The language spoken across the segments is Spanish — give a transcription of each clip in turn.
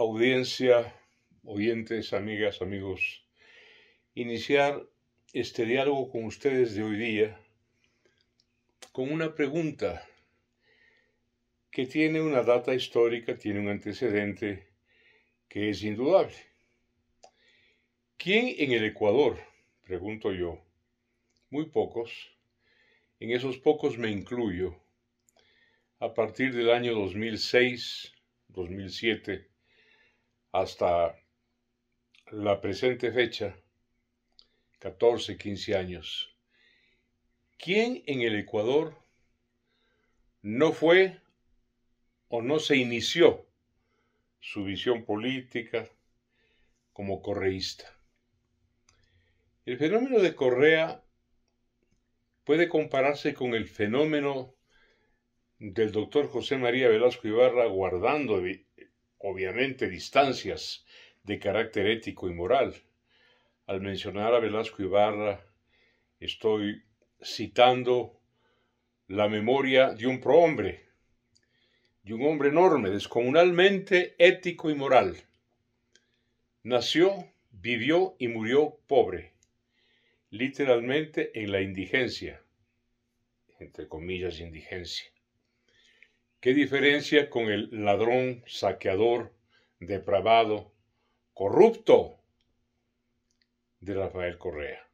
audiencia, oyentes, amigas, amigos, iniciar este diálogo con ustedes de hoy día con una pregunta que tiene una data histórica, tiene un antecedente que es indudable. ¿Quién en el Ecuador, pregunto yo, muy pocos, en esos pocos me incluyo, a partir del año 2006, 2007, hasta la presente fecha, 14, 15 años, ¿quién en el Ecuador no fue o no se inició su visión política como correísta? El fenómeno de Correa puede compararse con el fenómeno del doctor José María Velasco Ibarra guardando obviamente, distancias de carácter ético y moral. Al mencionar a Velasco Ibarra, estoy citando la memoria de un prohombre, de un hombre enorme, descomunalmente ético y moral. Nació, vivió y murió pobre, literalmente en la indigencia, entre comillas indigencia. ¿Qué diferencia con el ladrón, saqueador, depravado, corrupto de Rafael Correa?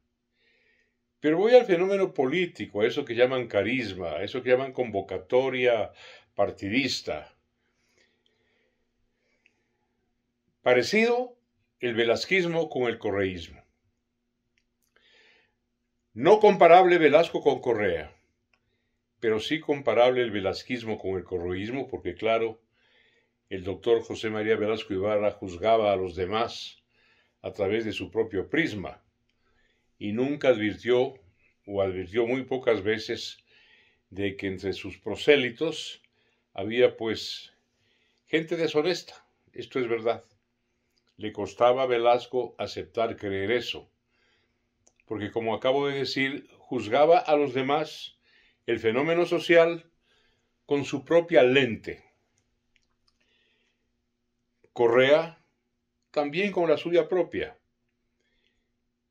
Pero voy al fenómeno político, a eso que llaman carisma, a eso que llaman convocatoria partidista. Parecido el velasquismo con el correísmo. No comparable Velasco con Correa, pero sí comparable el velasquismo con el corroísmo, porque claro, el doctor José María Velasco Ibarra juzgaba a los demás a través de su propio prisma y nunca advirtió o advirtió muy pocas veces de que entre sus prosélitos había pues gente deshonesta, esto es verdad. Le costaba a Velasco aceptar creer eso, porque como acabo de decir, juzgaba a los demás el fenómeno social con su propia lente. Correa también con la suya propia.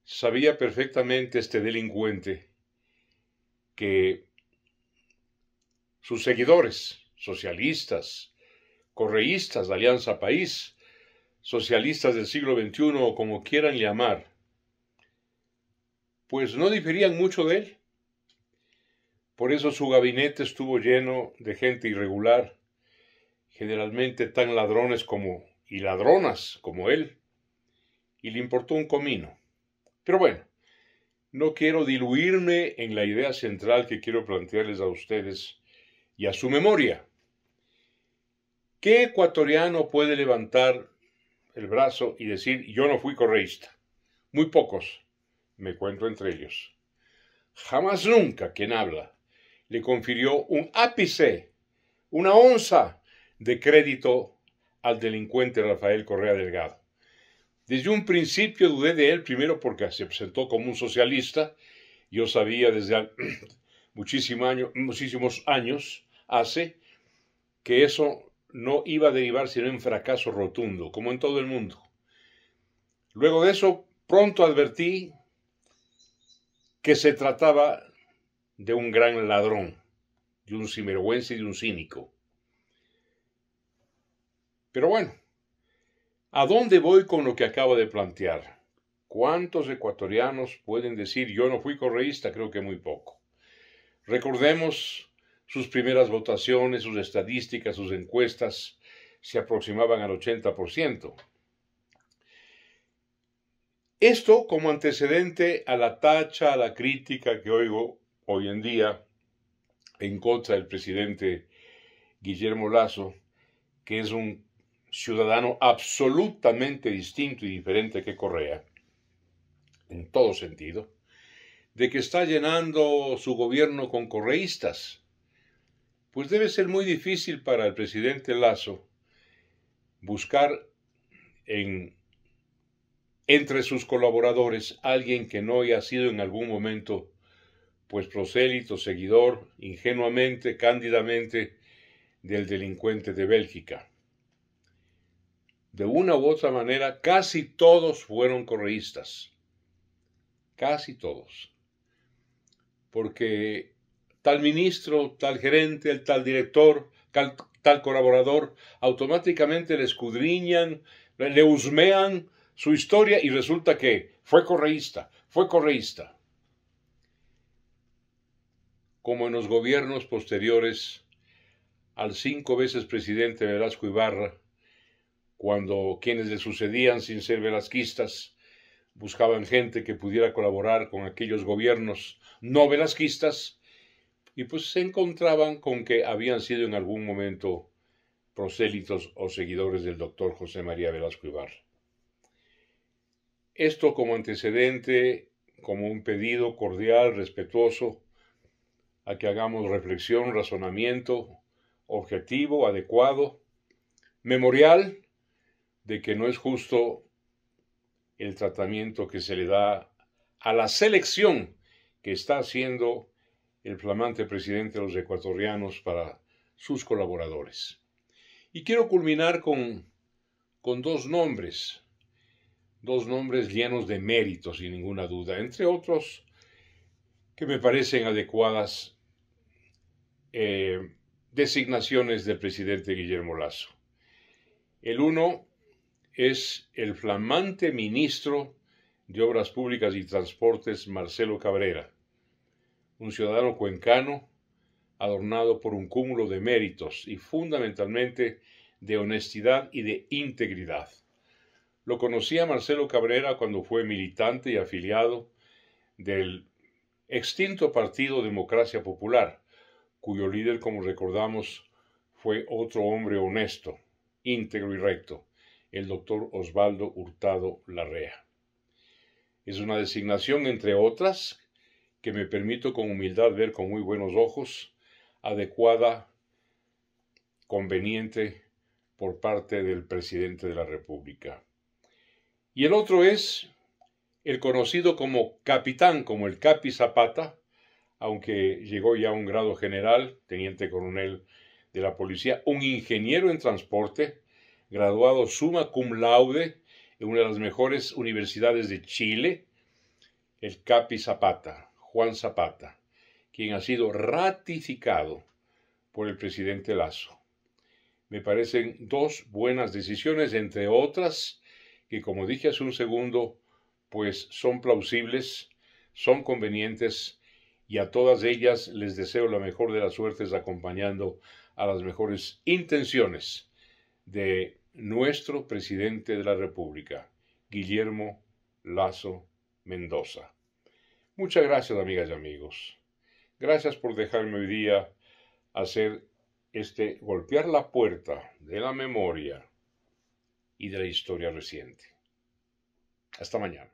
Sabía perfectamente este delincuente que sus seguidores, socialistas, correístas de Alianza País, socialistas del siglo XXI o como quieran llamar, pues no diferían mucho de él. Por eso su gabinete estuvo lleno de gente irregular, generalmente tan ladrones como y ladronas como él, y le importó un comino. Pero bueno, no quiero diluirme en la idea central que quiero plantearles a ustedes y a su memoria. ¿Qué ecuatoriano puede levantar el brazo y decir yo no fui correísta? Muy pocos, me cuento entre ellos. Jamás nunca quien habla le confirió un ápice, una onza de crédito al delincuente Rafael Correa Delgado. Desde un principio dudé de él, primero porque se presentó como un socialista, yo sabía desde muchísimos años hace que eso no iba a derivar sino en fracaso rotundo, como en todo el mundo. Luego de eso, pronto advertí que se trataba de un gran ladrón, de un sinvergüenza y de un cínico. Pero bueno, ¿a dónde voy con lo que acabo de plantear? ¿Cuántos ecuatorianos pueden decir yo no fui correísta? Creo que muy poco. Recordemos sus primeras votaciones, sus estadísticas, sus encuestas se aproximaban al 80%. Esto como antecedente a la tacha, a la crítica que oigo hoy en día en contra del presidente Guillermo Lazo, que es un ciudadano absolutamente distinto y diferente que Correa, en todo sentido, de que está llenando su gobierno con correístas. Pues debe ser muy difícil para el presidente Lazo buscar en, entre sus colaboradores alguien que no haya sido en algún momento pues prosélito, seguidor, ingenuamente, cándidamente, del delincuente de Bélgica. De una u otra manera, casi todos fueron correístas. Casi todos. Porque tal ministro, tal gerente, tal director, tal, colaborador, automáticamente le escudriñan, le husmean su historia y resulta que fue correísta, fue correísta como en los gobiernos posteriores al cinco veces presidente Velasco Ibarra, cuando quienes le sucedían sin ser velasquistas buscaban gente que pudiera colaborar con aquellos gobiernos no velasquistas, y pues se encontraban con que habían sido en algún momento prosélitos o seguidores del doctor José María Velasco Ibarra. Esto como antecedente, como un pedido cordial, respetuoso, a que hagamos reflexión, razonamiento objetivo, adecuado, memorial de que no es justo el tratamiento que se le da a la selección que está haciendo el flamante presidente de los ecuatorianos para sus colaboradores. Y quiero culminar con, con dos nombres, dos nombres llenos de méritos, sin ninguna duda, entre otros que me parecen adecuadas eh, designaciones del presidente Guillermo Lazo. El uno es el flamante ministro de Obras Públicas y Transportes, Marcelo Cabrera, un ciudadano cuencano adornado por un cúmulo de méritos y fundamentalmente de honestidad y de integridad. Lo conocía Marcelo Cabrera cuando fue militante y afiliado del extinto partido Democracia Popular, cuyo líder, como recordamos, fue otro hombre honesto, íntegro y recto, el doctor Osvaldo Hurtado Larrea. Es una designación, entre otras, que me permito con humildad ver con muy buenos ojos, adecuada, conveniente por parte del presidente de la República. Y el otro es el conocido como capitán, como el Capi Zapata, aunque llegó ya a un grado general, teniente coronel de la policía, un ingeniero en transporte, graduado summa cum laude en una de las mejores universidades de Chile, el Capi Zapata, Juan Zapata, quien ha sido ratificado por el presidente Lazo. Me parecen dos buenas decisiones, entre otras, que como dije hace un segundo, pues son plausibles, son convenientes y a todas ellas les deseo la mejor de las suertes acompañando a las mejores intenciones de nuestro presidente de la República, Guillermo Lazo Mendoza. Muchas gracias, amigas y amigos. Gracias por dejarme hoy día hacer este golpear la puerta de la memoria y de la historia reciente. Hasta mañana.